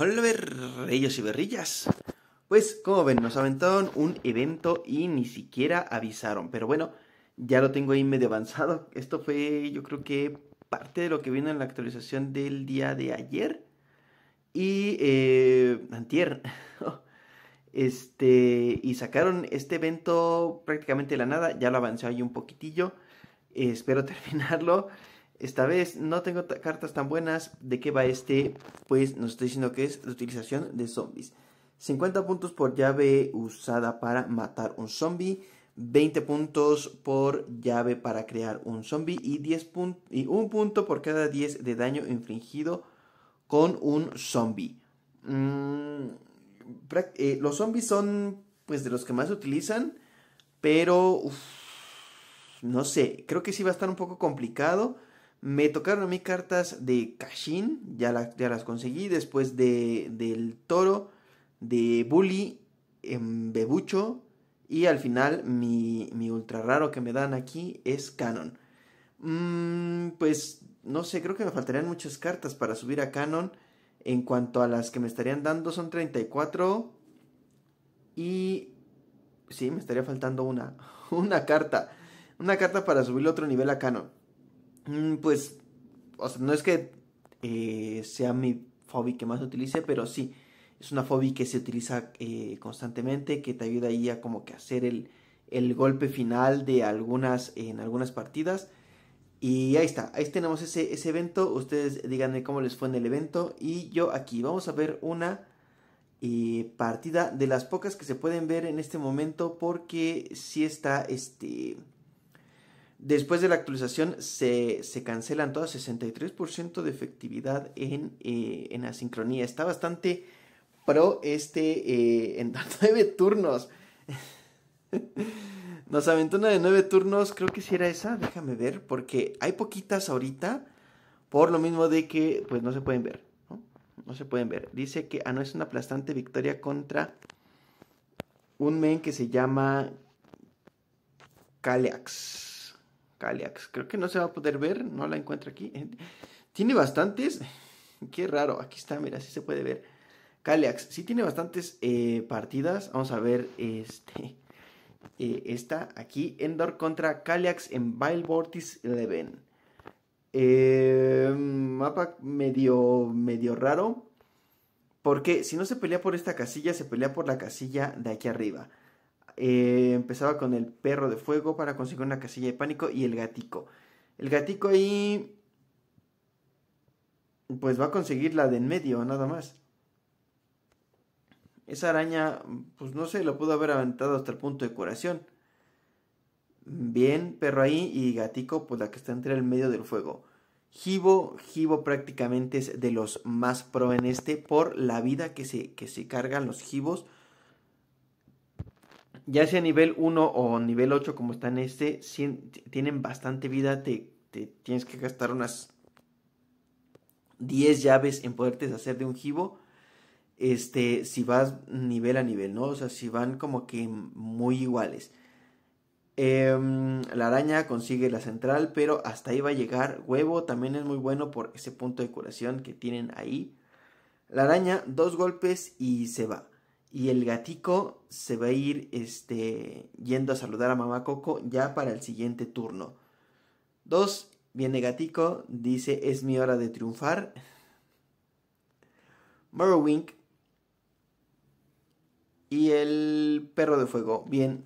Hola Reyes y Berrillas. Pues, como ven, nos aventaron un evento y ni siquiera avisaron. Pero bueno, ya lo tengo ahí medio avanzado. Esto fue, yo creo que parte de lo que vino en la actualización del día de ayer. Y, eh, antier. Este, y sacaron este evento prácticamente de la nada. Ya lo avancé ahí un poquitillo. espero terminarlo. Esta vez no tengo cartas tan buenas. ¿De qué va este? Pues nos está diciendo que es la utilización de zombies. 50 puntos por llave usada para matar un zombie. 20 puntos por llave para crear un zombie. Y, 10 y un punto por cada 10 de daño infligido con un zombie. Mm, eh, los zombies son pues de los que más utilizan. Pero... no sé, creo que sí va a estar un poco complicado me tocaron a mí cartas de Kashin, ya, las conseguí, después de, del Toro, de Bully, en em, Bebucho, y al final mi, mi, ultra raro que me dan aquí es Canon. Mm, pues no sé, creo que me faltarían muchas cartas para subir a Canon. En cuanto a las que me estarían dando son 34. Y... Sí, me estaría faltando una. Una carta. Una carta para subir otro nivel a Canon. Mm, pues, o sea, no es que eh, sea mi fobia que más utilice, pero sí, es una fobia que se utiliza eh, constantemente, que te ayuda ahí a como que hacer el, golpe final de algunas, en algunas partidas. Y ahí está, ahí tenemos ese, ese, evento. Ustedes díganme cómo les fue en el evento. Y yo aquí, vamos a ver una eh, partida de las pocas que se pueden ver en este momento. Porque si sí está este. Después de la actualización se, cancelan todas, 63% de efectividad eh, en, asincronía. Está bastante pro este eh, en nueve turnos. Nos aventó una de nueve turnos, creo que si era esa, déjame ver, porque hay poquitas ahorita, por lo mismo de que pues no se pueden ver, ¿no? No se pueden ver. Dice que, ah, no, es una aplastante victoria contra un men que se llama Kaleax. Caliax. Creo que no se va a poder ver, no la encuentro aquí. Tiene bastantes. Qué raro, aquí está, mira, sí se puede ver. Caliax, sí tiene bastantes eh, partidas. Vamos a ver este. Eh, esta aquí, Endor contra Caliax en Bail Vortis 11. mapa medio, medio raro. Porque si no se pelea por esta casilla, se pelea por la casilla de aquí arriba. Eh, empezaba con el perro de fuego para conseguir una casilla de pánico y el gatico. El gatico ahí. Pues va a conseguir la de en medio, nada más. Esa araña, pues no se lo pudo haber aventado hasta el punto de curación. Bien, perro ahí y gatico, pues la que está entre el medio del fuego. Jibo, gibo prácticamente es de los más pro en este por la vida que se, que se cargan los Jibos ya sea nivel 1 o nivel 8 como está en este, tienen bastante vida, te, tienes que gastar unas 10 llaves en poderte deshacer de un gibo. Este, si vas nivel a nivel, ¿no? O sea, si van como que muy iguales. Em, la araña consigue la central, pero hasta ahí va a llegar. Huevo también es muy bueno por ese punto de curación que tienen ahí. La araña, dos golpes y se va y el gatico se va a ir este, yendo a saludar a mamá Coco ya para el siguiente turno. Dos, viene gatico, dice es mi hora de triunfar. Morrowing y el perro de fuego. Bien,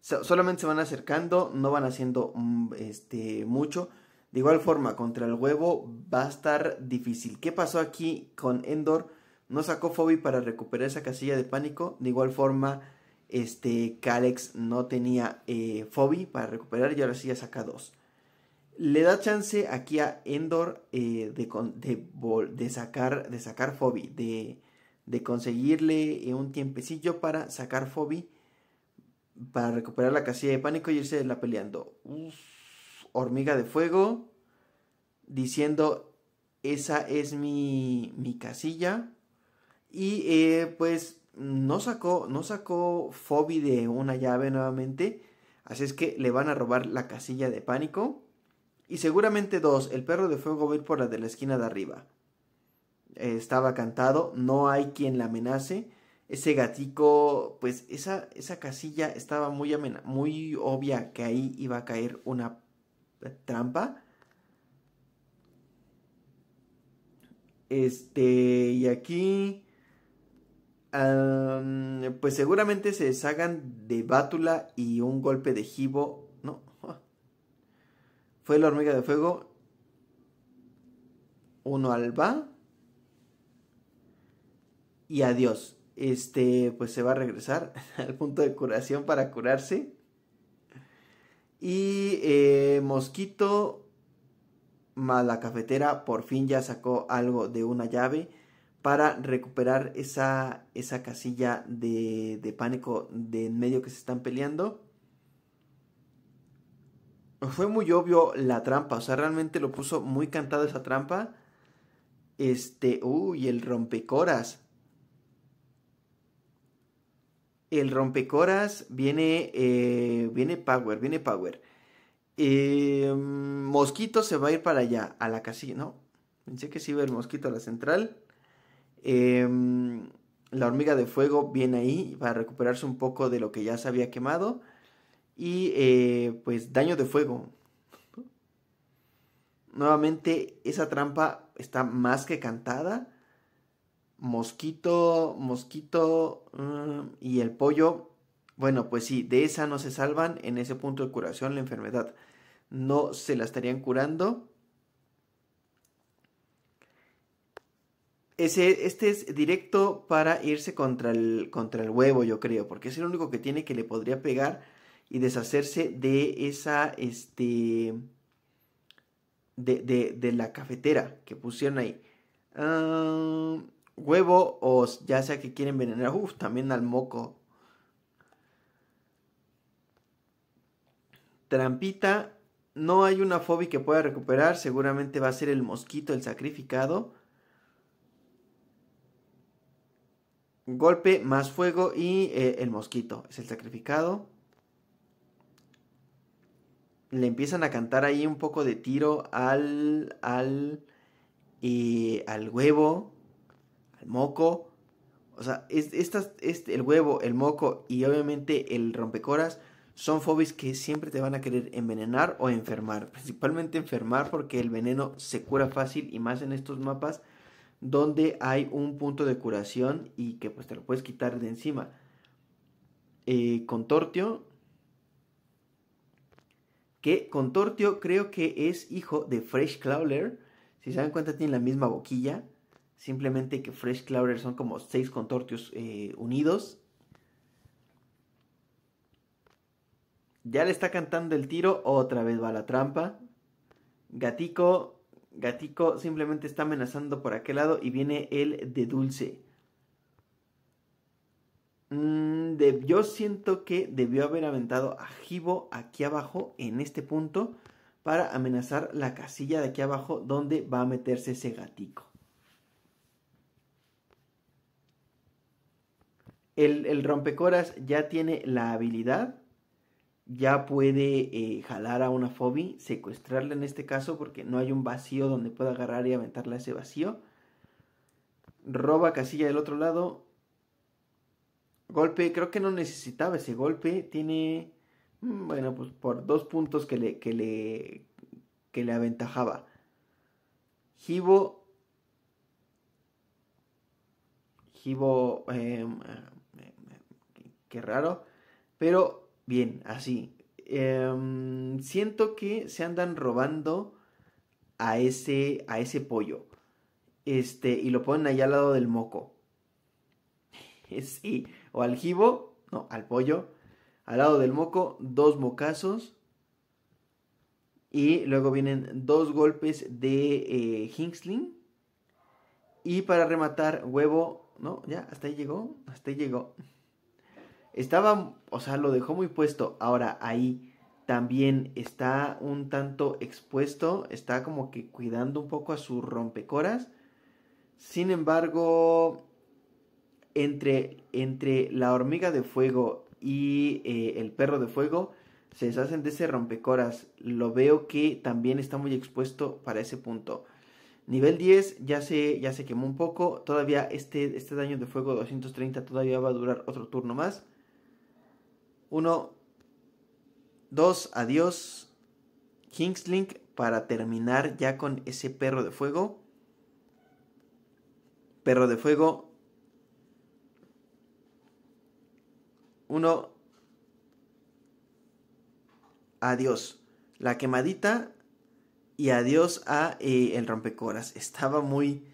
solamente se van acercando, no van haciendo mm, este, mucho. De igual forma, contra el huevo va a estar difícil. ¿Qué pasó aquí con Endor? No sacó Fobi para recuperar esa casilla de pánico. De igual forma, este, Calex no tenía eh, Fobi para recuperar y ahora sí ya saca dos. Le da chance aquí a Endor eh, de, de, de, sacar, de sacar Fobi, de, de conseguirle eh, un tiempecillo para sacar Fobi, para recuperar la casilla de pánico y irse la peleando. hormiga de fuego, diciendo, esa es mi, mi casilla, y eh, pues no sacó, no sacó Fobi de una llave nuevamente. Así es que le van a robar la casilla de pánico. Y seguramente dos, el perro de fuego va a ir por la de la esquina de arriba. estaba cantado, no hay quien la amenace. Ese gatico, pues esa, esa casilla estaba muy, muy obvia que ahí iba a caer una trampa. Este, y aquí pues seguramente se deshagan de Bátula y un golpe de Jibo. No. Fue la hormiga de fuego. Uno alba. Y adiós. Este, pues se va a regresar al punto de curación para curarse. Y eh, Mosquito más cafetera por fin ya sacó algo de una llave para recuperar esa, esa casilla de, pánico de en medio que se están peleando. Fue muy obvio la trampa, o sea, realmente lo puso muy cantado esa trampa. Este, uy, el rompecoras. El rompecoras viene, eh, viene Power, viene Power. Eh, mosquito se va a ir para allá, a la casilla, ¿no? Pensé que se iba el mosquito a la central. Em, la hormiga de fuego viene ahí para recuperarse un poco de lo que ya se había quemado. Y eh, pues daño de fuego. Nuevamente, esa trampa está más que cantada. Mosquito, mosquito mm, y el pollo. Bueno, pues sí, de esa no se salvan en ese punto de curación la enfermedad. No se la estarían curando. este es directo para irse contra el, contra el huevo, yo creo, porque es el único que tiene que le podría pegar y deshacerse de esa, este, de, la cafetera que pusieron ahí. Ah, huevo o ya sea que quieren envenenar, uff, también al moco. Trampita, no hay una fobia que pueda recuperar, seguramente va a ser el mosquito, el sacrificado. Golpe más fuego y eh, el mosquito es el sacrificado. Le empiezan a cantar ahí un poco de tiro al. al. y. al huevo. al moco. O sea, este, el huevo, el moco y obviamente el rompecoras son fobis que siempre te van a querer envenenar o enfermar. Principalmente enfermar porque el veneno se cura fácil y más en estos mapas donde hay un punto de curación y que pues te lo puedes quitar de encima. Eh, contortio, que Contortio creo que es hijo de Fresh Clawler. Si se dan cuenta, tiene la misma boquilla. Simplemente que Fresh Clawler son como seis Contortios eh, unidos. Ya le está cantando el tiro, otra vez va la trampa. Gatico Gatico simplemente está amenazando por aquel lado y viene el de Dulce. Mm, yo siento que debió haber aventado a Jibo aquí abajo en este punto para amenazar la casilla de aquí abajo donde va a meterse ese gatico. El, el rompecoras ya tiene la habilidad ya puede eh, jalar a una Fobi, secuestrarla en este caso porque no hay un vacío donde pueda agarrar y aventarla a ese vacío. Roba casilla del otro lado. Golpe, creo que no necesitaba ese golpe. Tiene, mm, bueno, pues por dos puntos que le, que le, que le aventajaba. Hibo. Hibo. Em, em, em, qué raro. Pero bien, así. Em, siento que se andan robando a ese, a ese pollo. Este, y lo ponen allá al lado del moco. Sí, o al jibo, no, al pollo. Al lado del moco, dos mocazos. Y luego vienen dos golpes de eh, Hinksling. Y para rematar, huevo. No, ya, hasta ahí llegó. Hasta ahí llegó. Estaba, o sea, lo dejó muy puesto. Ahora ahí también está un tanto expuesto, está como que cuidando un poco a su rompecoras. Sin embargo, entre, entre la hormiga de fuego y eh, el perro de fuego, se deshacen de ese rompecoras. Lo veo que también está muy expuesto para ese punto. Nivel 10 ya se, ya se quemó un poco. Todavía este, este daño de fuego 230 todavía va a durar otro turno más. Uno, dos, adiós. Kingslink para terminar ya con ese perro de fuego. Perro de fuego. 1, adiós. La quemadita y adiós a eh, el rompecoras. Estaba muy,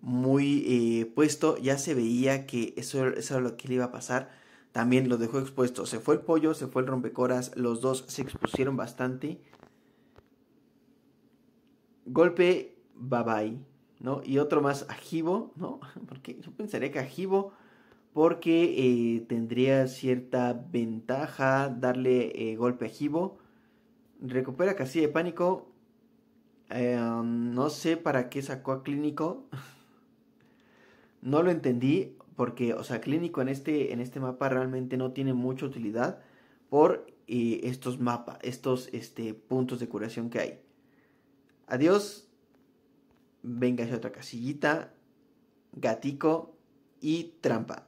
muy eh, puesto. Ya se veía que eso, eso era lo que le iba a pasar también lo dejó expuesto. Se fue el pollo, se fue el rompecoras, los dos se expusieron bastante. Golpe, bye bye, ¿no? Y otro más, Ajibo, ¿no? Porque yo pensaría que Ajibo, porque eh, tendría cierta ventaja darle eh, golpe a Recupera casi de pánico. Em, no sé para qué sacó a Clínico. no lo entendí porque, o sea, clínico en este, en este mapa realmente no tiene mucha utilidad por eh, estos mapas, estos este, puntos de curación que hay. Adiós. Venga, hay otra casillita. Gatico y trampa.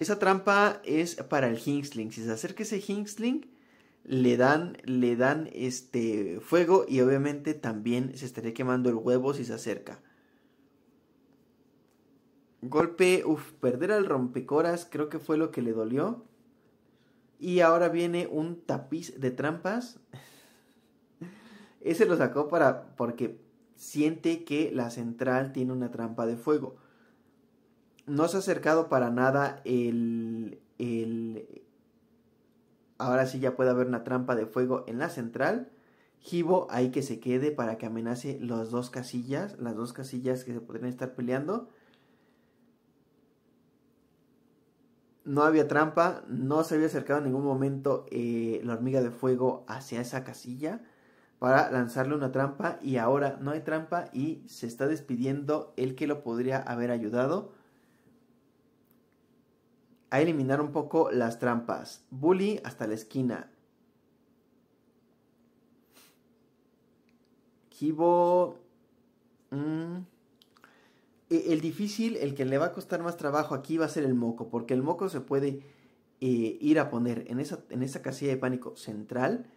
Esa trampa es para el Hinksling. Si se acerca ese Hinksling, le dan, le dan este fuego y obviamente también se estaría quemando el huevo si se acerca. Golpe, uff, perder al rompecoras creo que fue lo que le dolió. Y ahora viene un tapiz de trampas. Ese lo sacó para porque siente que la central tiene una trampa de fuego. No se ha acercado para nada el, el... Ahora sí ya puede haber una trampa de fuego en la central. Gibo, ahí que se quede para que amenace las dos casillas, las dos casillas que se podrían estar peleando. no había trampa, no se había acercado en ningún momento eh, la hormiga de fuego hacia esa casilla para lanzarle una trampa y ahora no hay trampa y se está despidiendo el que lo podría haber ayudado a eliminar un poco las trampas. Bully hasta la esquina. Kibo... Mm, e, el difícil, el que le va a costar más trabajo aquí va a ser el moco, porque el moco se puede eh, ir a poner en esa, en esa casilla de pánico central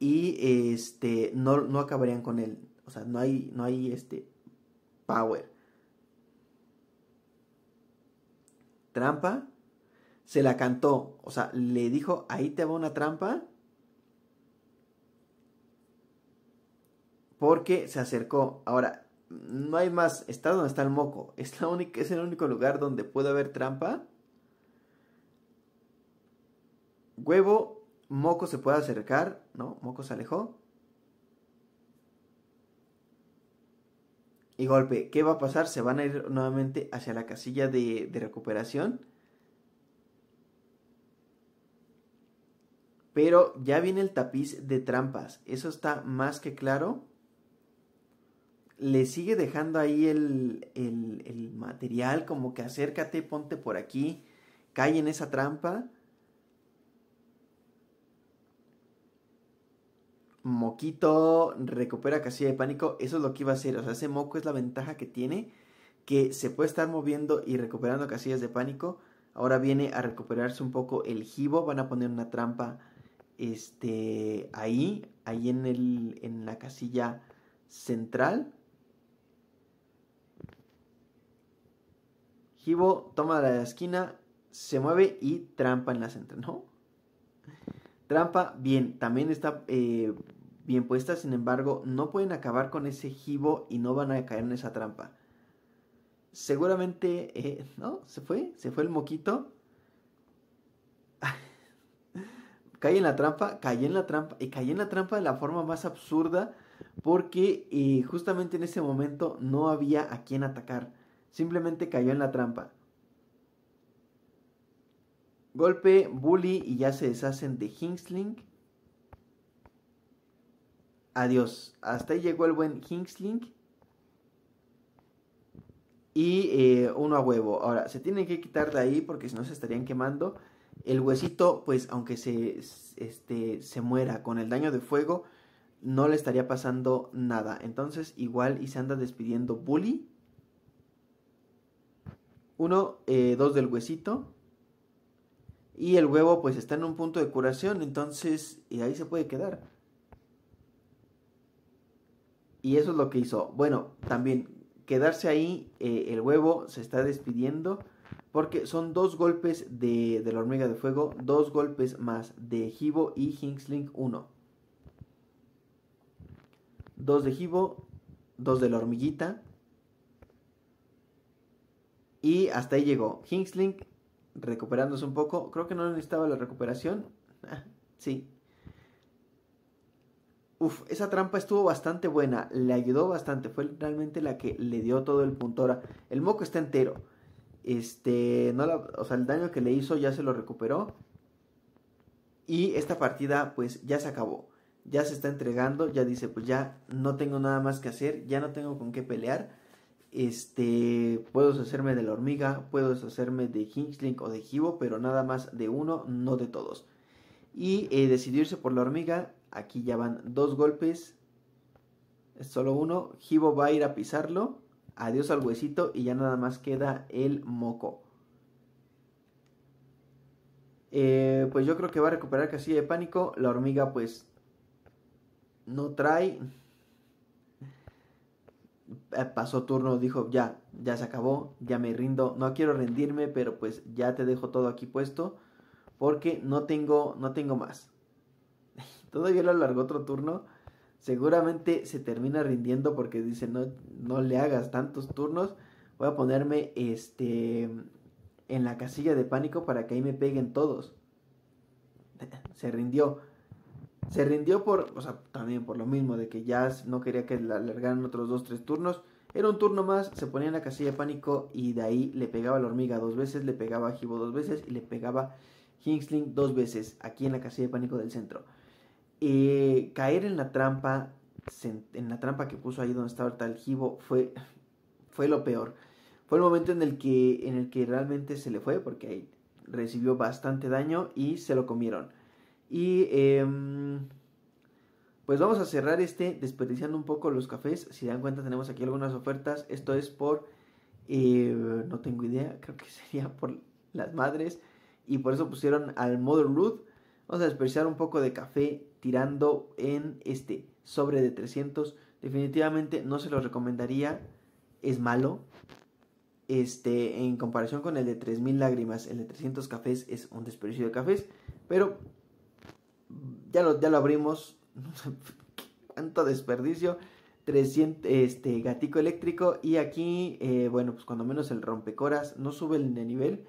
y este, no, acabarían con él. O sea, no hay, no hay este, power. Trampa. Se la cantó. O sea, le dijo, ahí te va una trampa. Porque se acercó. Ahora, no hay más, está donde está el moco. Es, la es el único lugar donde puede haber trampa. Huevo, moco se puede acercar, ¿no? Moco se alejó. Y golpe, ¿qué va a pasar? Se van a ir nuevamente hacia la casilla de recuperación. Pero ya viene el tapiz de trampas. Eso está más que claro le sigue dejando ahí el, el, material, como que acércate, ponte por aquí, cae en esa trampa. Moquito recupera casilla de pánico, eso es lo que iba a hacer, o sea, ese moco es la ventaja que tiene, que se puede estar moviendo y recuperando casillas de pánico. Ahora viene a recuperarse un poco el jibo, van a poner una trampa este, ahí, ahí en, el, en la casilla central Gibo toma la esquina, se mueve y trampa en la central, ¿no? Trampa, bien, también está eh, bien puesta, sin embargo, no pueden acabar con ese Gibo y no van a caer en esa trampa. Seguramente, eh, ¿no? Se fue, se fue el moquito. caí en la trampa, caí en la trampa, y caí en la trampa de la forma más absurda, porque eh, justamente en ese momento no había a quien atacar. Simplemente cayó en la trampa. Golpe, bully y ya se deshacen de Hingsling. Adiós. Hasta ahí llegó el buen Hingsling. Y eh, uno a huevo. Ahora, se tienen que quitar de ahí porque si no se estarían quemando. El huesito, pues aunque se, este, se muera con el daño de fuego, no le estaría pasando nada. Entonces, igual y se anda despidiendo Bully. Uno, eh, dos del huesito. Y el huevo pues está en un punto de curación, entonces ahí se puede quedar. Y eso es lo que hizo. Bueno, también quedarse ahí, eh, el huevo se está despidiendo porque son dos golpes de, la hormiga de fuego, dos golpes más de Hibo y Hingsling Uno Dos de Hibo, dos de la hormiguita, y hasta ahí llegó. Hingsling recuperándose un poco. Creo que no necesitaba la recuperación. Ah, sí. Uf, esa trampa estuvo bastante buena. Le ayudó bastante. Fue realmente la que le dio todo el punto. el moco está entero. Este, no o sea, el daño que le hizo ya se lo recuperó. Y esta partida, pues ya se acabó. Ya se está entregando. Ya dice, pues ya no tengo nada más que hacer. Ya no tengo con qué pelear este, puedo deshacerme de la hormiga, puedo deshacerme de Hinchling o de Hibo, pero nada más de uno, no de todos. Y eh, decidirse por la hormiga, aquí ya van dos golpes, es solo uno, Hibo va a ir a pisarlo, adiós al huesito y ya nada más queda el moco. Eh, pues yo creo que va a recuperar casilla de pánico, la hormiga pues no trae, eh, pasó turno, dijo, ya, ya se acabó, ya me rindo, no quiero rendirme, pero pues ya te dejo todo aquí puesto, porque no tengo, no tengo más. Todavía lo alargó otro turno, seguramente se termina rindiendo porque dice, no, no le hagas tantos turnos, voy a ponerme este en la casilla de pánico para que ahí me peguen todos. se rindió. Se rindió por, o sea, también por lo mismo, de que ya no quería que le alargaran otros dos, tres turnos. Era un turno más, se ponía en la casilla de pánico y de ahí le pegaba la hormiga dos veces, le pegaba a Hibo dos veces y le pegaba Hingsling dos veces, aquí en la casilla de pánico del centro. caer en la trampa, en la trampa que puso ahí donde estaba el Hibo, fue, fue lo peor. Fue el momento en el que, en el que realmente se le fue, porque ahí recibió bastante daño y se lo comieron. Y em, pues vamos a cerrar este desperdiciando un poco los cafés. Si dan cuenta tenemos aquí algunas ofertas. Esto es por, eh, no tengo idea, creo que sería por las madres. Y por eso pusieron al Mother Root. Vamos a desperdiciar un poco de café tirando en este sobre de 300. Definitivamente no se lo recomendaría. Es malo. Este, en comparación con el de 3000 lágrimas, el de 300 cafés es un desperdicio de cafés. Pero ya lo, ya lo abrimos. Cuánto desperdicio. 300, este, gatico eléctrico. Y aquí, eh, bueno, pues cuando menos el rompecoras no sube el nivel.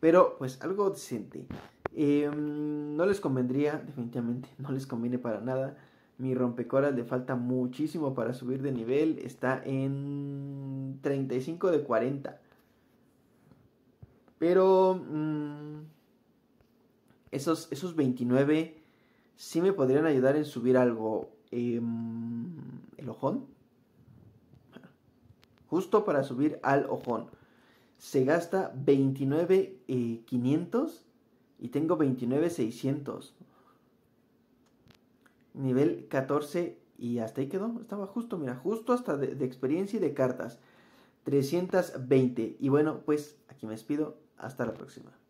Pero pues algo decente. Em, no les convendría, definitivamente, no les conviene para nada. Mi rompecoras le falta muchísimo para subir de nivel. Está en 35 de 40. Pero mm, esos, esos 29 si me podrían ayudar en subir algo. Em, ¿El ojón? Justo para subir al ojón. Se gasta 29,500 eh, y tengo 29,600. Nivel 14 y hasta ahí quedó. Estaba justo, mira, justo hasta de experiencia y de cartas. 320. Y bueno, pues aquí me despido. Hasta la próxima.